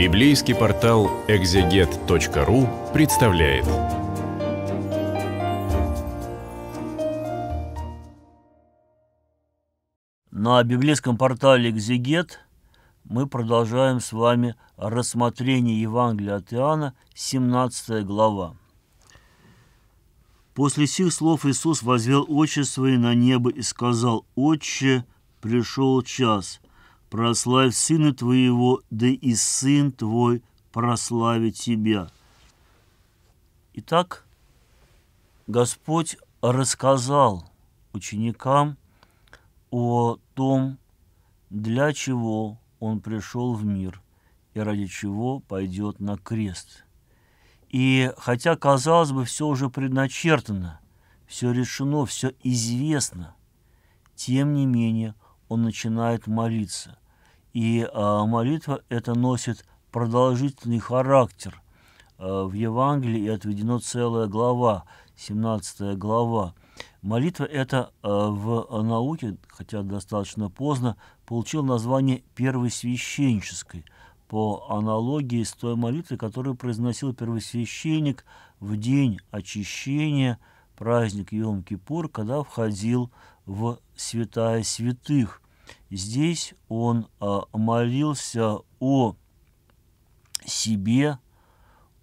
Библейский портал экзегет.ру представляет. На библейском портале «Экзегет» мы продолжаем с вами рассмотрение Евангелия от Иоанна, 17 глава. После сих слов Иисус возвел очи свои на небо и сказал, «Отче, пришел час, прославь сына твоего, да и сын твой прославит тебя». Итак, Господь рассказал ученикам о том, для чего Он пришел в мир и ради чего пойдет на крест. И хотя, казалось бы, все уже предначертано, все решено, все известно, тем не менее он начинает молиться. И э, молитва это носит продолжительный характер. Э, в Евангелии отведено целая глава, 17 глава. Молитва эта э, в науке, хотя достаточно поздно, получила название первосвященческой по аналогии с той молитвой, которую произносил первосвященник в день очищения, праздник Йом-Кипур, когда входил в святая святых. Здесь он а, молился о себе,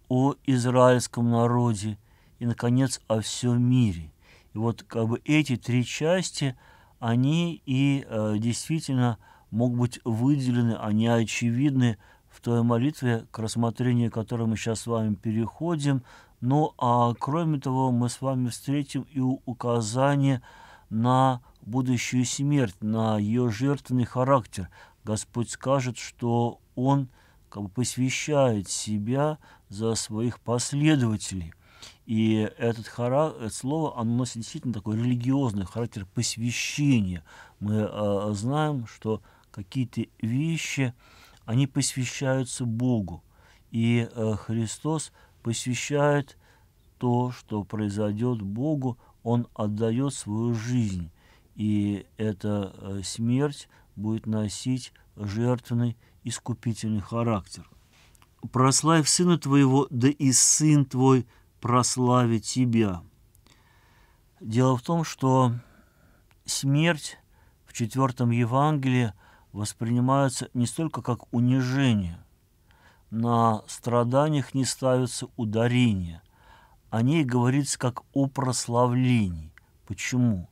о израильском народе и, наконец, о всем мире. И вот как бы эти три части, они и а, действительно могут быть выделены, они очевидны в той молитве, к рассмотрению которой мы сейчас с вами переходим. Ну а кроме того, мы с вами встретим и указание на будущую смерть, на ее жертвенный характер. Господь скажет, что Он как бы посвящает себя за своих последователей. И этот хара... это слово, оно носит действительно такой религиозный характер посвящения. Мы э, знаем, что какие-то вещи, они посвящаются Богу. И э, Христос посвящает то, что произойдет Богу, Он отдает свою жизнь и эта э, смерть будет носить жертвенный искупительный характер. «Прославь сына твоего, да и сын твой прославит тебя». Дело в том, что смерть в четвертом Евангелии воспринимается не столько как унижение, на страданиях не ставится ударение, о ней говорится как о прославлении. Почему?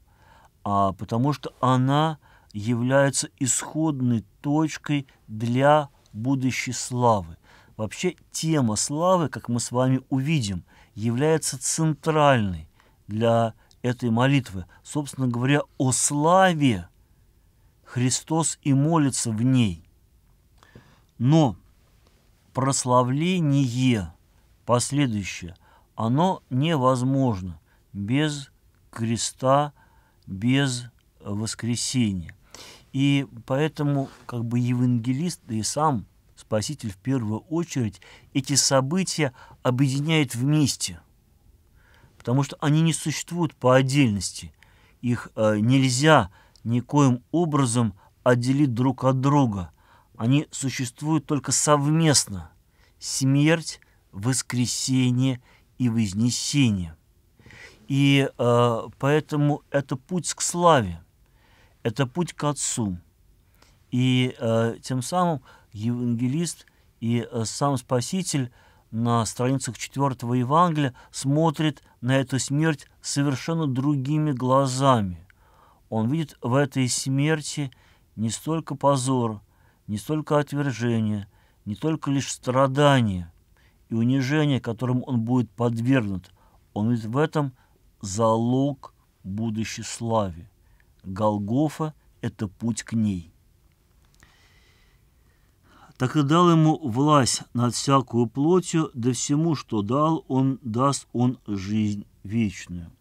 а, потому что она является исходной точкой для будущей славы. Вообще тема славы, как мы с вами увидим, является центральной для этой молитвы. Собственно говоря, о славе Христос и молится в ней. Но прославление последующее, оно невозможно без креста, без воскресения. И поэтому как бы евангелист да и сам Спаситель в первую очередь эти события объединяет вместе, потому что они не существуют по отдельности. Их э, нельзя никоим образом отделить друг от друга. Они существуют только совместно. Смерть, воскресение и вознесение – и э, поэтому это путь к славе, это путь к Отцу. И э, тем самым евангелист и э, сам Спаситель на страницах 4 Евангелия смотрит на эту смерть совершенно другими глазами. Он видит в этой смерти не столько позор, не столько отвержение, не только лишь страдание и унижение, которым он будет подвергнут. Он видит в этом – залог будущей славе. Голгофа – это путь к ней. Так и дал ему власть над всякую плотью, да всему, что дал, он даст он жизнь вечную.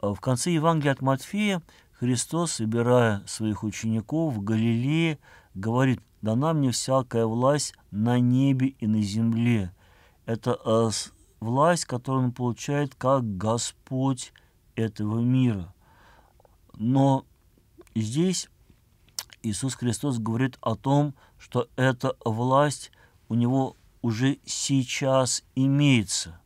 А в конце Евангелия от Матфея Христос, собирая своих учеников в Галилее, говорит, «Дана мне всякая власть на небе и на земле». Это власть, которую он получает как Господь этого мира. Но здесь Иисус Христос говорит о том, что эта власть у него уже сейчас имеется.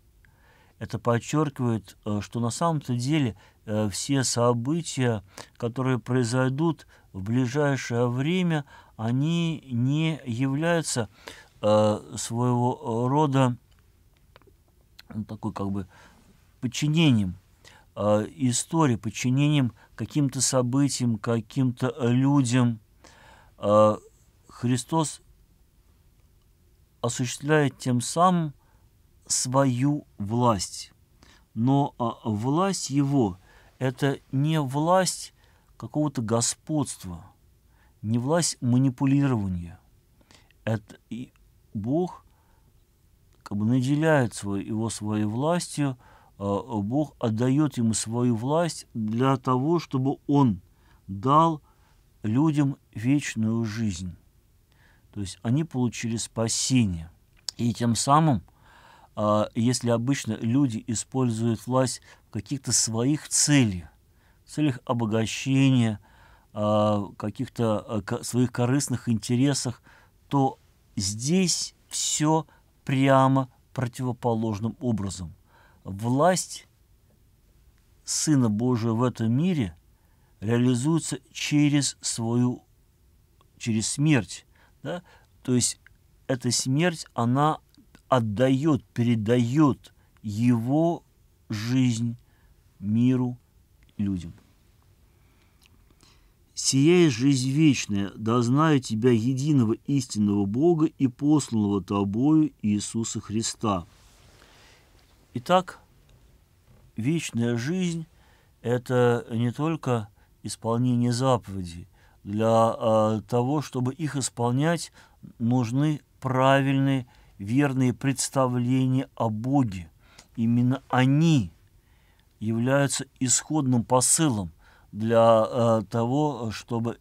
Это подчеркивает, э, что на самом-то деле э, все события, которые произойдут в ближайшее время, они не являются э, своего рода ну, такой как бы подчинением э, истории, подчинением каким-то событиям, каким-то э, людям. Э, Христос осуществляет тем самым свою власть. Но э, власть его – это не власть какого-то господства, не власть манипулирования. Это и Бог как бы наделяет свой, его своей властью, а, а, Бог отдает ему свою власть для того, чтобы он дал людям вечную жизнь. То есть они получили спасение. И тем самым, а, если обычно люди используют власть в каких-то своих целях, целях обогащения, каких-то своих корыстных интересах, то здесь все прямо противоположным образом. Власть Сына Божия в этом мире реализуется через свою, через смерть. Да? То есть эта смерть, она отдает, передает его жизнь миру, людям. Сия жизнь вечная, да знаю тебя единого истинного Бога и посланного тобою Иисуса Христа». Итак, вечная жизнь – это не только исполнение заповедей. Для а, того, чтобы их исполнять, нужны правильные, верные представления о Боге. Именно они являются исходным посылом – для э, того, чтобы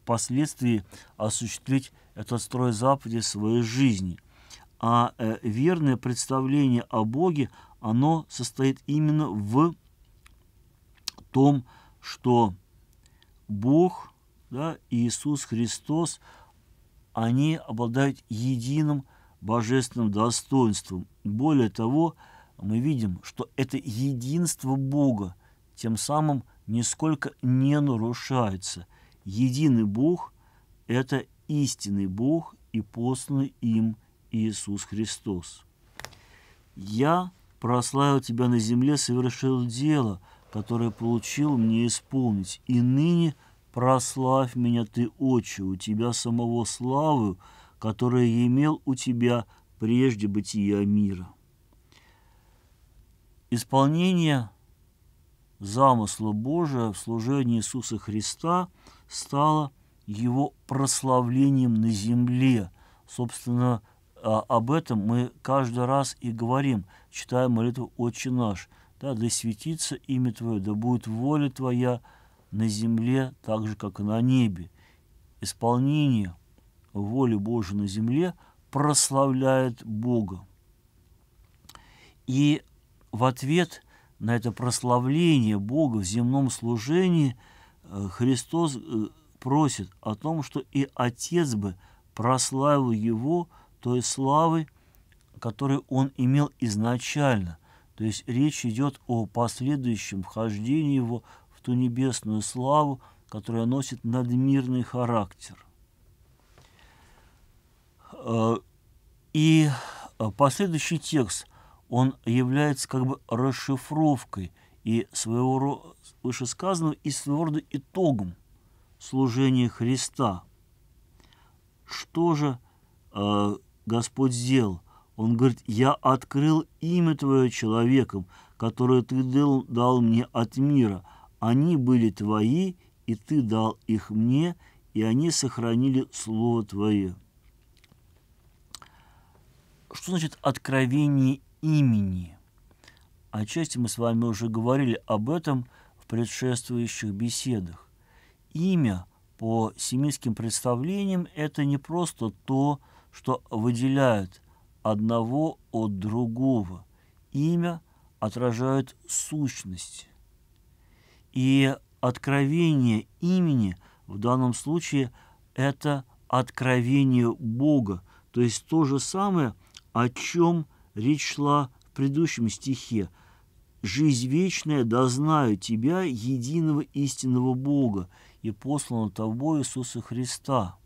впоследствии осуществить этот строй заповедей своей жизни. А э, верное представление о Боге, оно состоит именно в том, что Бог да, и Иисус Христос, они обладают единым божественным достоинством. Более того, мы видим, что это единство Бога тем самым нисколько не нарушается Единый Бог – это истинный Бог и посланный им Иисус Христос. «Я прославил тебя на земле, совершил дело, которое получил мне исполнить, и ныне прославь меня ты, Отче, у тебя самого славу, которую я имел у тебя прежде бытия мира». Исполнение замысла Божия в служении Иисуса Христа стало его прославлением на земле. Собственно, а, об этом мы каждый раз и говорим, читая молитву «Отче наш». Да, «Да светится имя Твое, да будет воля Твоя на земле, так же, как и на небе». Исполнение воли Божией на земле прославляет Бога. И в ответ – на это прославление Бога в земном служении, э, Христос э, просит о том, что и Отец бы прославил Его той славой, которую Он имел изначально. То есть речь идет о последующем вхождении Его в ту небесную славу, которая носит надмирный характер. Э, и последующий текст он является как бы расшифровкой и своего рода вышесказанного и своего рода итогом служения Христа. Что же э, Господь сделал? Он говорит, «Я открыл имя Твое человеком, которое Ты дал, дал мне от мира. Они были Твои, и Ты дал их мне, и они сохранили Слово Твое». Что значит откровение имени. Отчасти мы с вами уже говорили об этом в предшествующих беседах. Имя по семитским представлениям – это не просто то, что выделяет одного от другого. Имя отражает сущность. И откровение имени в данном случае – это откровение Бога, то есть то же самое, о чем – Речь шла в предыдущем стихе. «Жизнь вечная, да знаю Тебя, единого истинного Бога, и посланного Тобой Иисуса Христа».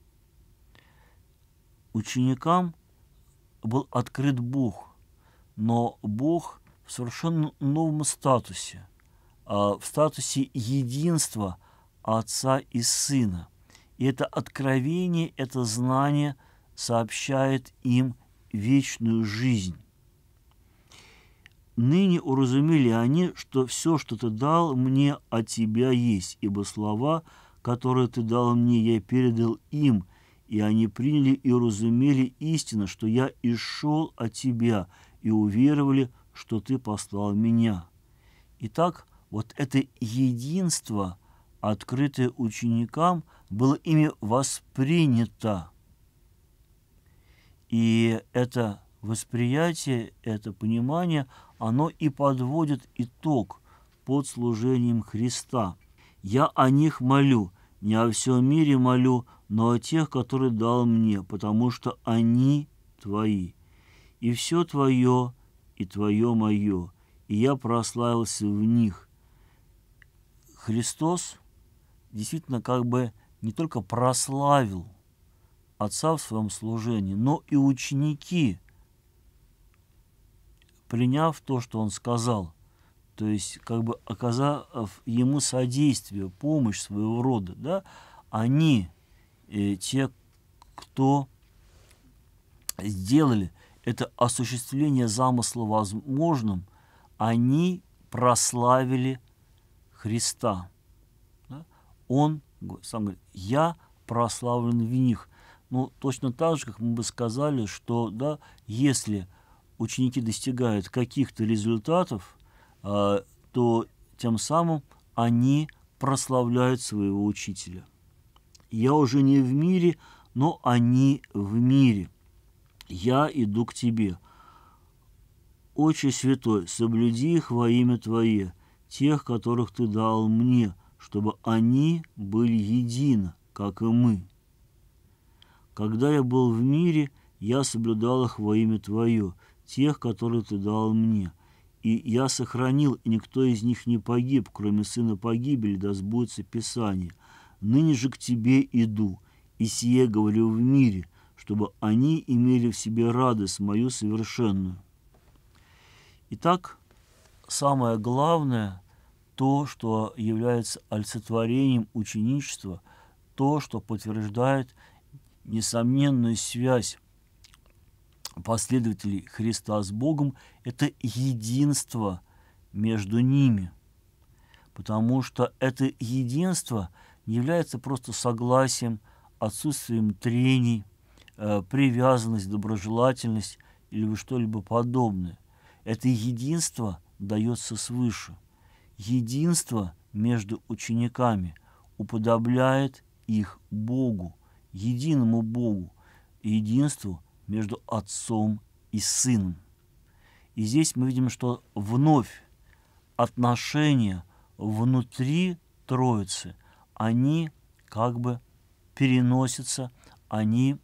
Ученикам был открыт Бог, но Бог в совершенно новом статусе, а в статусе единства Отца и Сына. И это откровение, это знание сообщает им вечную жизнь. Ныне уразумели они, что все, что ты дал мне, от тебя есть, ибо слова, которые ты дал мне, я передал им, и они приняли и уразумели истину, что я и от тебя, и уверовали, что ты послал меня. Итак, вот это единство, открытое ученикам, было ими воспринято. И это восприятие, это понимание – оно и подводит итог под служением Христа. Я о них молю, не о всем мире молю, но о тех, которые дал мне, потому что они твои. И все твое, и твое мое, и я прославился в них. Христос действительно как бы не только прославил Отца в своем служении, но и ученики – приняв то, что он сказал, то есть как бы оказав ему содействие, помощь своего рода, да, они, э, те, кто сделали это осуществление замысла возможным, они прославили Христа. Да? Он сам говорит, я прославлен в них. Ну, точно так же, как мы бы сказали, что да, если ученики достигают каких-то результатов, а, то тем самым они прославляют своего учителя. Я уже не в мире, но они в мире. Я иду к тебе. Отче Святой, соблюди их во имя Твое, тех, которых Ты дал мне, чтобы они были едины, как и мы. Когда я был в мире, я соблюдал их во имя Твое, тех, которые ты дал мне. И я сохранил, и никто из них не погиб, кроме сына погибели, да сбудется Писание. Ныне же к тебе иду, и сие говорю в мире, чтобы они имели в себе радость мою совершенную. Итак, самое главное, то, что является олицетворением ученичества, то, что подтверждает несомненную связь последователей Христа с Богом – это единство между ними, потому что это единство не является просто согласием, отсутствием трений, э, привязанность, доброжелательность или что-либо подобное. Это единство дается свыше. Единство между учениками уподобляет их Богу, единому Богу, единству, между отцом и сыном. И здесь мы видим, что вновь отношения внутри Троицы, они как бы переносятся, они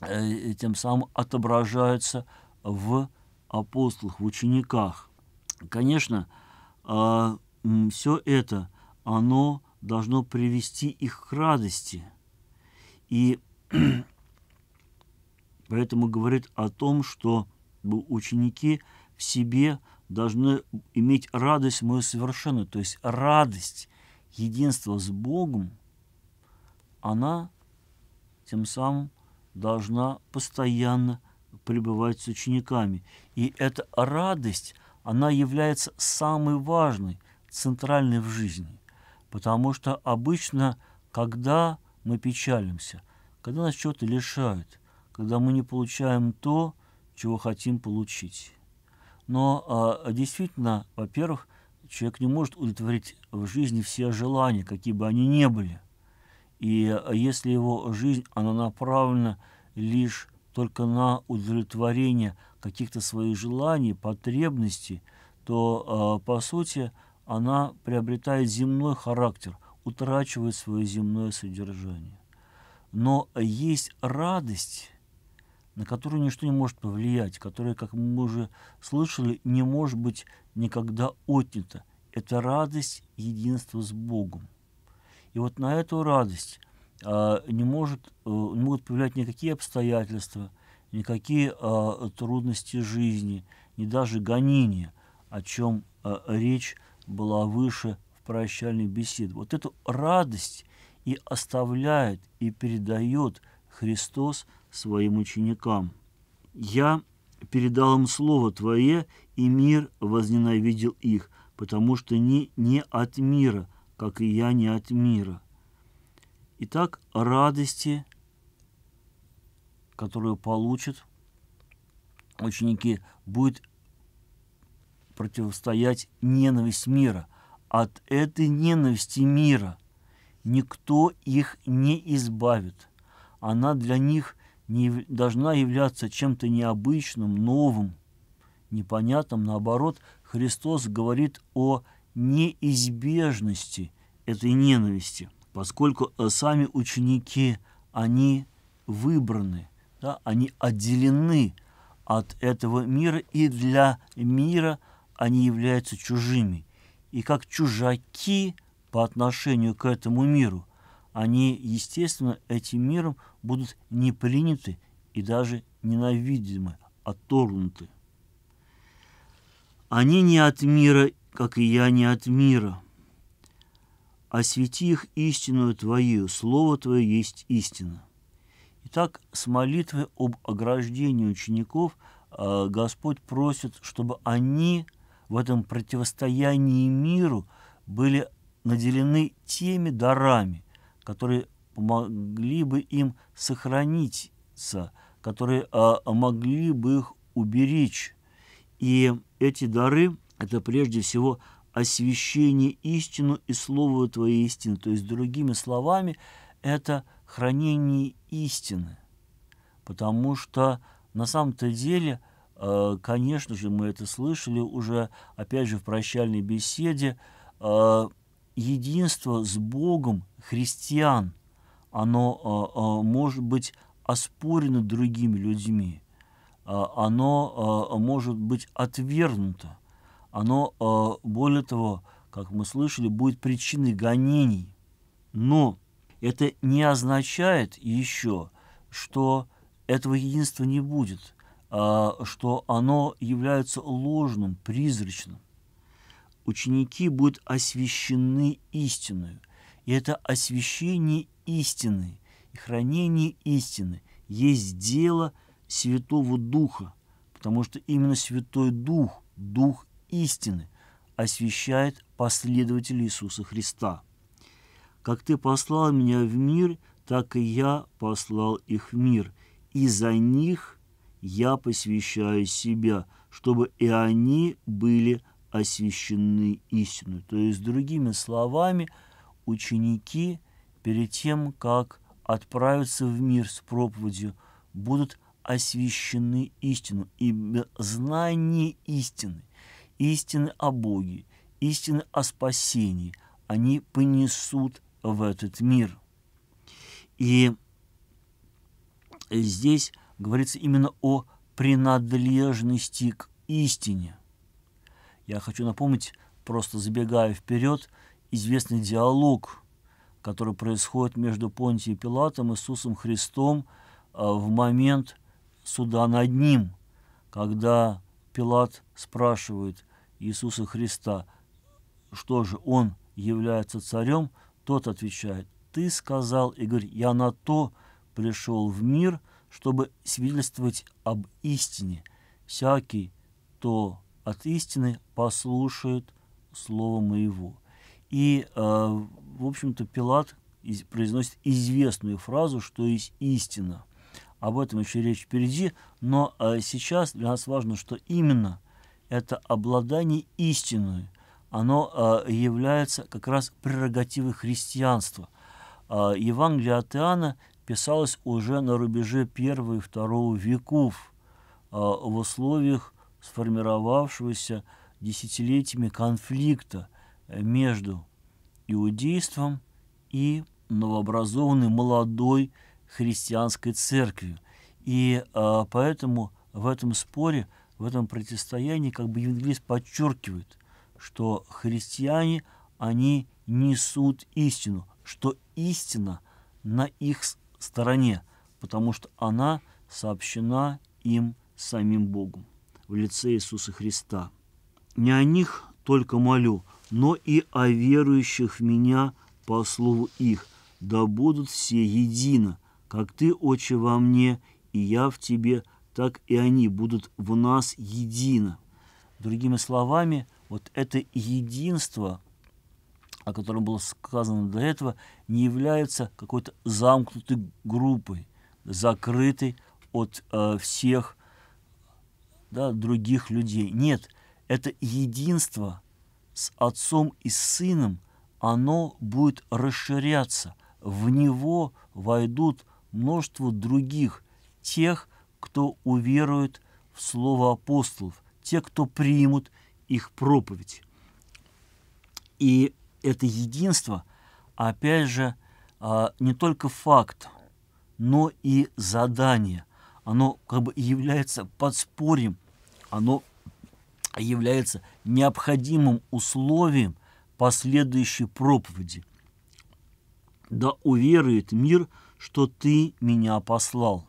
э, э тем самым отображаются в апостолах, в учениках. Конечно, э, все это, оно должно привести их к радости. И Поэтому говорит о том, что ученики в себе должны иметь радость мою совершенную. То есть радость единства с Богом, она тем самым должна постоянно пребывать с учениками. И эта радость, она является самой важной, центральной в жизни. Потому что обычно, когда мы печалимся, когда нас чего-то лишают – когда мы не получаем то, чего хотим получить. Но э, действительно, во-первых, человек не может удовлетворить в жизни все желания, какие бы они ни были. И а, если его жизнь, она направлена лишь только на удовлетворение каких-то своих желаний, потребностей, то, э, по сути, она приобретает земной характер, утрачивает свое земное содержание. Но есть радость на которую ничто не может повлиять, которая, как мы уже слышали, не может быть никогда отнята. Это радость единства с Богом. И вот на эту радость а, не, может, а, не могут повлиять никакие обстоятельства, никакие а, трудности жизни, не даже гонения, о чем а, речь была выше в прощальной беседе. Вот эту радость и оставляет, и передает Христос – своим ученикам. «Я передал им слово Твое, и мир возненавидел их, потому что они не от мира, как и я не от мира». Итак, радости, которую получат ученики, будет противостоять ненависть мира. От этой ненависти мира никто их не избавит. Она для них не должна являться чем-то необычным, новым, непонятным. Наоборот, Христос говорит о неизбежности этой ненависти, поскольку сами ученики, они выбраны, да, они отделены от этого мира, и для мира они являются чужими. И как чужаки по отношению к этому миру, они, естественно, этим миром будут не приняты и даже ненавидимы, отторгнуты. Они не от мира, как и я не от мира. Освети их истинную Твою, Слово Твое есть истина. Итак, с молитвы об ограждении учеников э, Господь просит, чтобы они в этом противостоянии миру были наделены теми дарами, которые помогли бы им сохраниться, которые а, могли бы их уберечь. И эти дары – это прежде всего освящение истину и слово Твоей истины. То есть, другими словами, это хранение истины. Потому что на самом-то деле, а, конечно же, мы это слышали уже, опять же, в прощальной беседе, а, единство с Богом христиан, оно а, а, может быть оспорено другими людьми, а, оно может быть отвергнуто, оно, более того, как мы слышали, будет причиной гонений. Но это не означает еще, что этого единства не будет, что оно является ложным, призрачным. Ученики будут освящены истиною, и это освящение истины и хранение истины есть дело Святого Духа, потому что именно Святой Дух, Дух истины, освящает последователей Иисуса Христа. «Как ты послал меня в мир, так и я послал их в мир, и за них я посвящаю себя, чтобы и они были освящены истиной». То есть, другими словами – ученики перед тем, как отправятся в мир с проповедью, будут освящены истину, ибо знание истины, истины о Боге, истины о спасении они понесут в этот мир. И здесь говорится именно о принадлежности к истине. Я хочу напомнить, просто забегая вперед – известный диалог, который происходит между Понтием Пилатом, и Иисусом Христом а, в момент суда над ним, когда Пилат спрашивает Иисуса Христа, что же он является царем, тот отвечает, ты сказал, и говорит, я на то пришел в мир, чтобы свидетельствовать об истине. Всякий, то от истины послушает слово моего. И, э, в общем-то, Пилат произносит известную фразу, что есть истина. Об этом еще речь впереди, но э, сейчас для нас важно, что именно это обладание истиной, оно э, является как раз прерогативой христианства. Э, Евангелие от Иоанна писалось уже на рубеже первого и второго веков в условиях сформировавшегося десятилетиями конфликта – между иудейством и новообразованной молодой христианской церковью. И э, поэтому в этом споре, в этом противостоянии как бы евангелист подчеркивает, что христиане, они несут истину, что истина на их стороне, потому что она сообщена им самим Богом в лице Иисуса Христа. Не о них только молю, но и о верующих в меня по слову их, да будут все едино, как ты, Отче, во мне, и я в тебе, так и они будут в нас едино». Другими словами, вот это единство, о котором было сказано до этого, не является какой-то замкнутой группой, закрытой от э, всех да, других людей. Нет, это единство – с отцом и сыном, оно будет расширяться. В него войдут множество других, тех, кто уверует в слово апостолов, те, кто примут их проповедь. И это единство, опять же, а, не только факт, но и задание. Оно как бы является подспорьем, оно является необходимым условием последующей проповеди. Да уверует мир, что ты меня послал.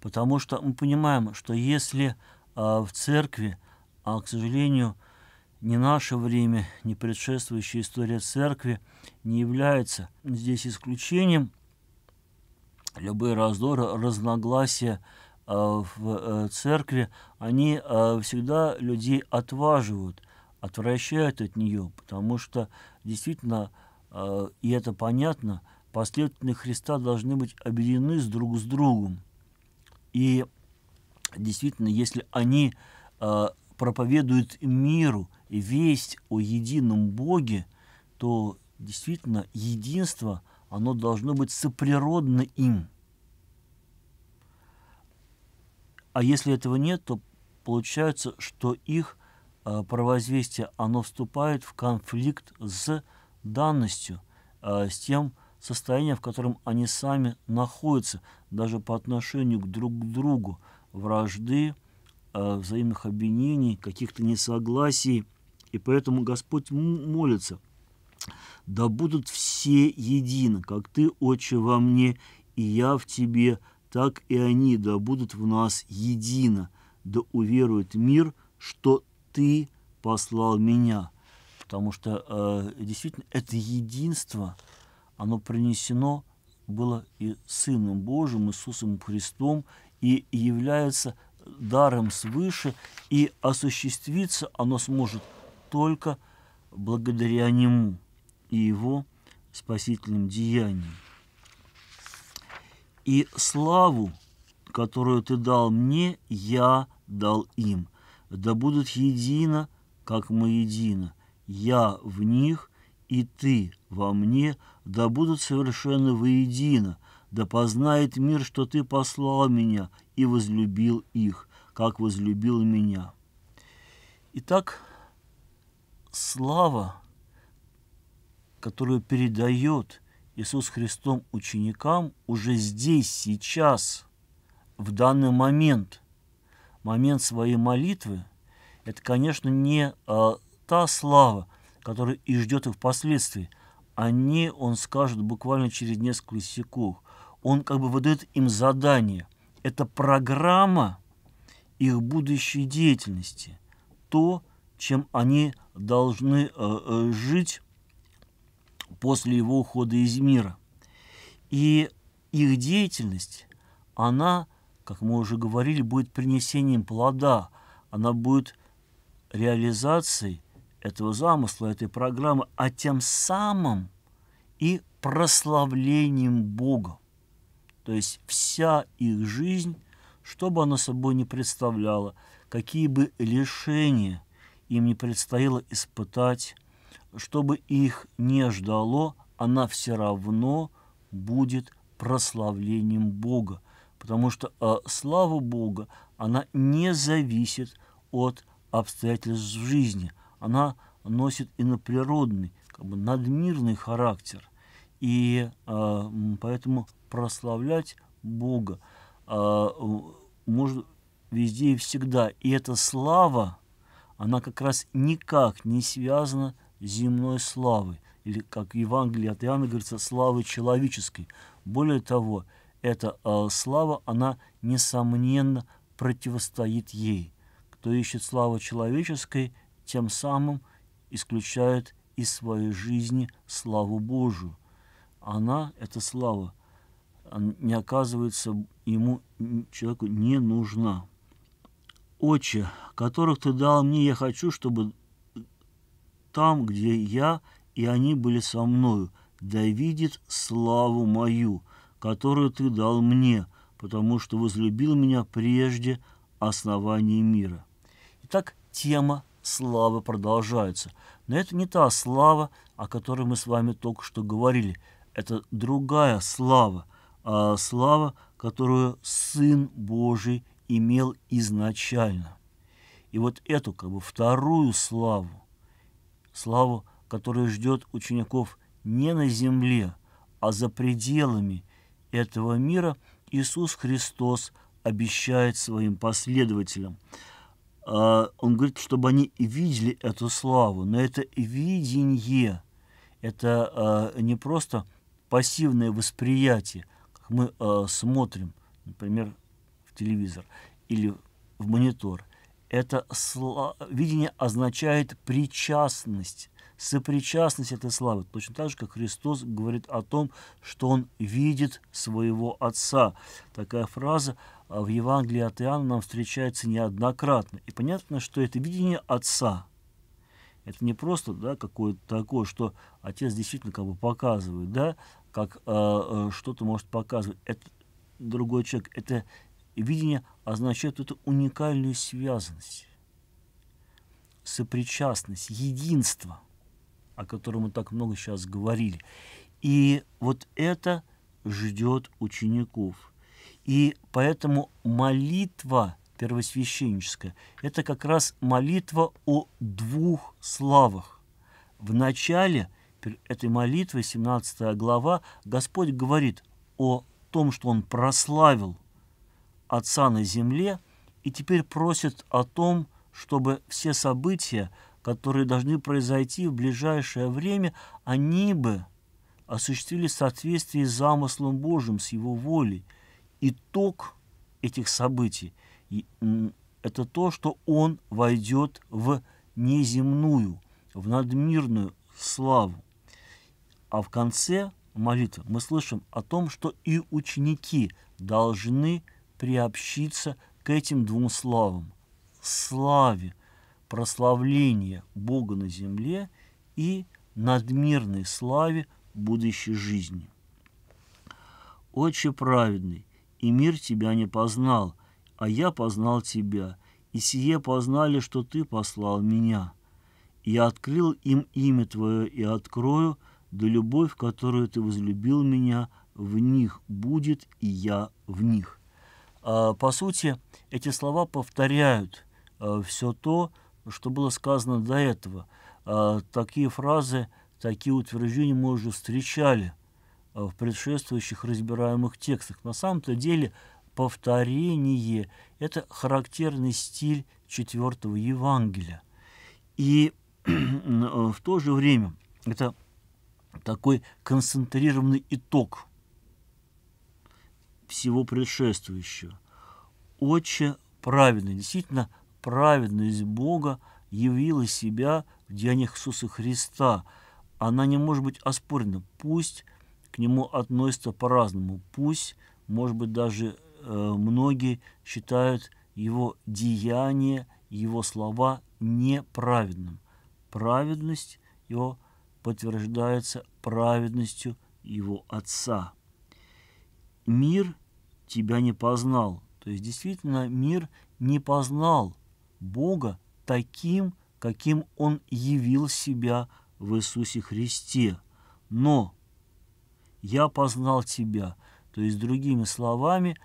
Потому что мы понимаем, что если а, в церкви, а, к сожалению, не наше время, не предшествующая история церкви не является здесь исключением, любые раздоры, разногласия, Э, в э, церкви, они э, всегда людей отваживают, отвращают от нее, потому что действительно, и это понятно, последователи Христа должны быть объединены с друг с другом. И действительно, если они проповедуют миру весть о едином Боге, то действительно единство, оно должно быть соприродно им – А если этого нет, то получается, что их э, оно вступает в конфликт с данностью, э, с тем состоянием, в котором они сами находятся, даже по отношению к друг к другу, вражды, э, взаимных обвинений, каких-то несогласий. И поэтому Господь молится, да будут все едины, как Ты, Отче, во мне, и я в Тебе, так и они да будут в нас едино, да уверует мир, что ты послал меня. Потому что э, действительно это единство, оно принесено было и Сыном Божьим, Иисусом Христом, и является даром свыше, и осуществиться оно сможет только благодаря Нему и Его спасительным деяниям и славу, которую ты дал мне, я дал им. Да будут едино, как мы едино. Я в них, и ты во мне, да будут совершенно воедино. Да познает мир, что ты послал меня и возлюбил их, как возлюбил меня. Итак, слава, которую передает – Иисус Христом ученикам уже здесь, сейчас, в данный момент, момент своей молитвы, это, конечно, не а, та слава, которая и ждет их впоследствии. они, он скажет буквально через несколько секунд. Он как бы выдает им задание. Это программа их будущей деятельности. То, чем они должны э, э, жить после его ухода из мира. И их деятельность, она, как мы уже говорили, будет принесением плода, она будет реализацией этого замысла, этой программы, а тем самым и прославлением Бога. То есть вся их жизнь, что бы она собой не представляла, какие бы лишения им не предстояло испытать, чтобы их не ждало, она все равно будет прославлением Бога, потому что э, слава Бога, она не зависит от обстоятельств в жизни, она носит иноприродный, как бы надмирный характер. И э, поэтому прославлять Бога э, можно везде и всегда. И эта слава, она как раз никак не связана земной славы, или, как в Евангелии от Иоанна говорится, славы человеческой. Более того, эта э, слава, она, несомненно, противостоит ей. Кто ищет славы человеческой, тем самым исключает из своей жизни славу Божию. Она, эта слава, не оказывается ему, человеку, не нужна. «Отче, которых ты дал мне, я хочу, чтобы там, где я, и они были со мною, да видит славу мою, которую ты дал мне, потому что возлюбил меня прежде основания мира». Итак, тема славы продолжается. Но это не та слава, о которой мы с вами только что говорили. Это другая слава, а слава, которую Сын Божий имел изначально. И вот эту, как бы, вторую славу славу, которая ждет учеников не на земле, а за пределами этого мира, Иисус Христос обещает своим последователям. А, он говорит, чтобы они видели эту славу, но это видение, это а, не просто пассивное восприятие, как мы а, смотрим, например, в телевизор или в монитор – это сла... видение означает причастность, сопричастность этой славы. Точно так же, как Христос говорит о том, что Он видит своего Отца. Такая фраза а, в Евангелии от Иоанна нам встречается неоднократно. И понятно, что это видение Отца. Это не просто да, какое-то такое, что Отец действительно как бы показывает, да, как э, что-то может показывать. Это другой человек. Это и видение означает эту уникальную связанность, сопричастность, единство, о котором мы так много сейчас говорили. И вот это ждет учеников. И поэтому молитва первосвященническая – это как раз молитва о двух славах. В начале этой молитвы, 17 глава, Господь говорит о том, что Он прославил Отца на земле и теперь просит о том, чтобы все события, которые должны произойти в ближайшее время, они бы осуществили в соответствии с замыслом Божьим, с Его волей. Итог этих событий – это то, что Он войдет в неземную, в надмирную славу. А в конце молитвы мы слышим о том, что и ученики должны приобщиться к этим двум славам – славе прославления Бога на земле и надмирной славе будущей жизни. «Отче праведный, и мир тебя не познал, а я познал тебя, и сие познали, что ты послал меня. я открыл им имя твое, и открою, да любовь, которую ты возлюбил меня, в них будет, и я в них». А, по сути, эти слова повторяют а, все то, что было сказано до этого. А, такие фразы, такие утверждения мы уже встречали в предшествующих разбираемых текстах. На самом-то деле повторение – это характерный стиль четвертого Евангелия. И в то же время это такой концентрированный итог – всего предшествующего. Отче праведный, действительно, праведность Бога явила себя в деяниях Иисуса Христа. Она не может быть оспорена. Пусть к нему относятся по-разному. Пусть, может быть, даже э, многие считают его деяния, его слова неправедным. Праведность его подтверждается праведностью его Отца. Мир – тебя не познал. То есть действительно мир не познал Бога таким, каким Он явил себя в Иисусе Христе. Но я познал тебя. То есть, другими словами,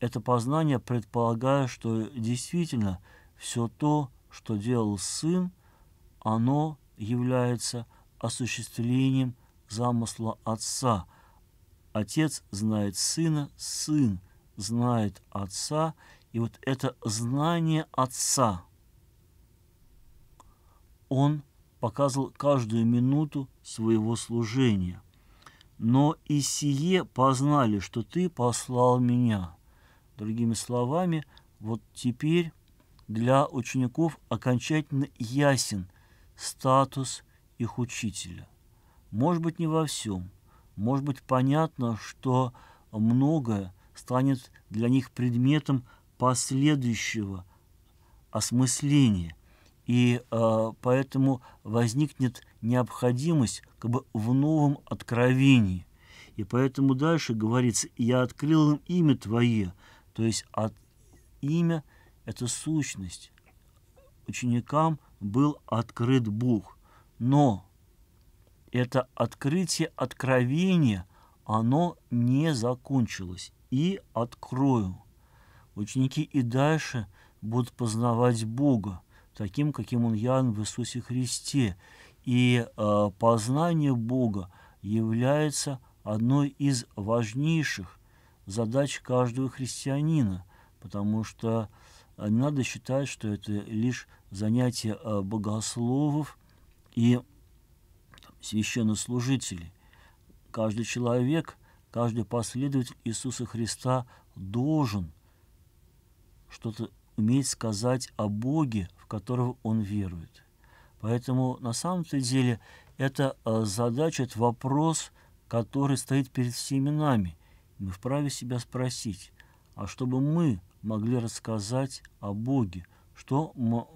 это познание предполагает, что действительно все то, что делал Сын, оно является осуществлением замысла Отца. Отец знает сына, сын знает отца, и вот это знание отца, он показывал каждую минуту своего служения. Но и сие познали, что ты послал меня. Другими словами, вот теперь для учеников окончательно ясен статус их учителя. Может быть, не во всем – может быть понятно, что многое станет для них предметом последующего осмысления. И э, поэтому возникнет необходимость как бы в новом откровении. И поэтому дальше говорится, «Я открыл им имя Твое». То есть от, имя – это сущность. Ученикам был открыт Бог. Но это открытие откровения, оно не закончилось. И открою. Ученики и дальше будут познавать Бога, таким, каким Он явлен в Иисусе Христе. И э, познание Бога является одной из важнейших задач каждого христианина, потому что э, не надо считать, что это лишь занятие э, богословов и священнослужители. Каждый человек, каждый последователь Иисуса Христа должен что-то уметь сказать о Боге, в которого он верует. Поэтому на самом-то деле это э, задача, это вопрос, который стоит перед всеми нами. Мы вправе себя спросить, а чтобы мы могли рассказать о Боге, что мы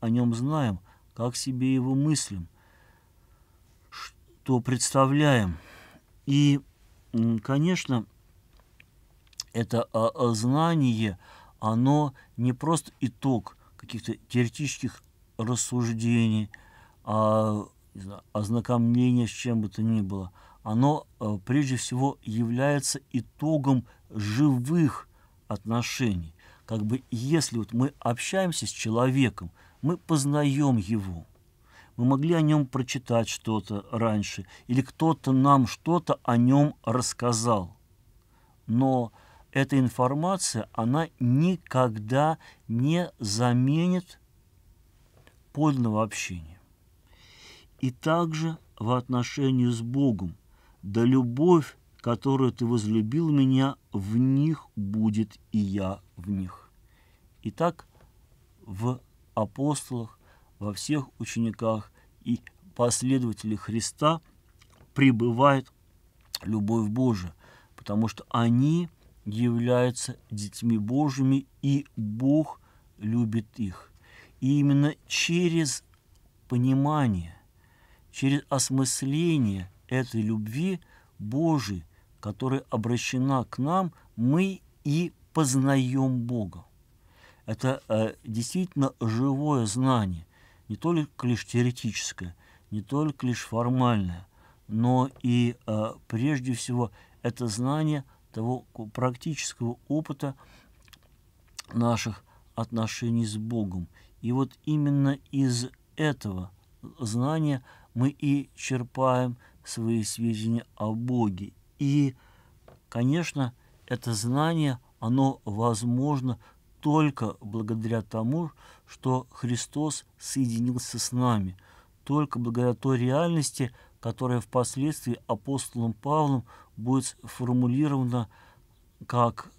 о нем знаем, как себе его мыслим, то представляем. И, конечно, это знание, оно не просто итог каких-то теоретических рассуждений, а, знаю, ознакомления с чем бы то ни было. Оно э, прежде всего является итогом живых отношений. Как бы если вот мы общаемся с человеком, мы познаем его – мы могли о нем прочитать что-то раньше, или кто-то нам что-то о нем рассказал. Но эта информация, она никогда не заменит подлинного общения. И также в отношении с Богом, да любовь, которую ты возлюбил меня, в них будет и я в них. Итак, в апостолах во всех учениках и последователях Христа пребывает любовь Божия, потому что они являются детьми Божьими, и Бог любит их. И именно через понимание, через осмысление этой любви Божией, которая обращена к нам, мы и познаем Бога. Это э, действительно живое знание не только лишь теоретическое, не только лишь формальное, но и э, прежде всего это знание того практического опыта наших отношений с Богом. И вот именно из этого знания мы и черпаем свои сведения о Боге. И, конечно, это знание, оно возможно только благодаря тому, что Христос соединился с нами, только благодаря той реальности, которая впоследствии апостолом Павлом будет сформулирована как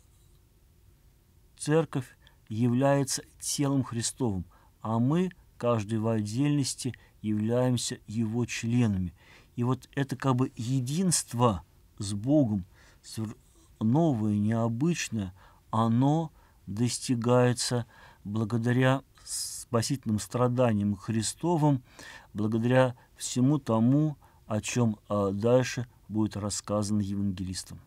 «Церковь является телом Христовым, а мы, каждый в отдельности, являемся его членами». И вот это как бы единство с Богом, новое, необычное, оно – достигается благодаря спасительным страданиям Христовым, благодаря всему тому, о чем а, дальше будет рассказано евангелистом.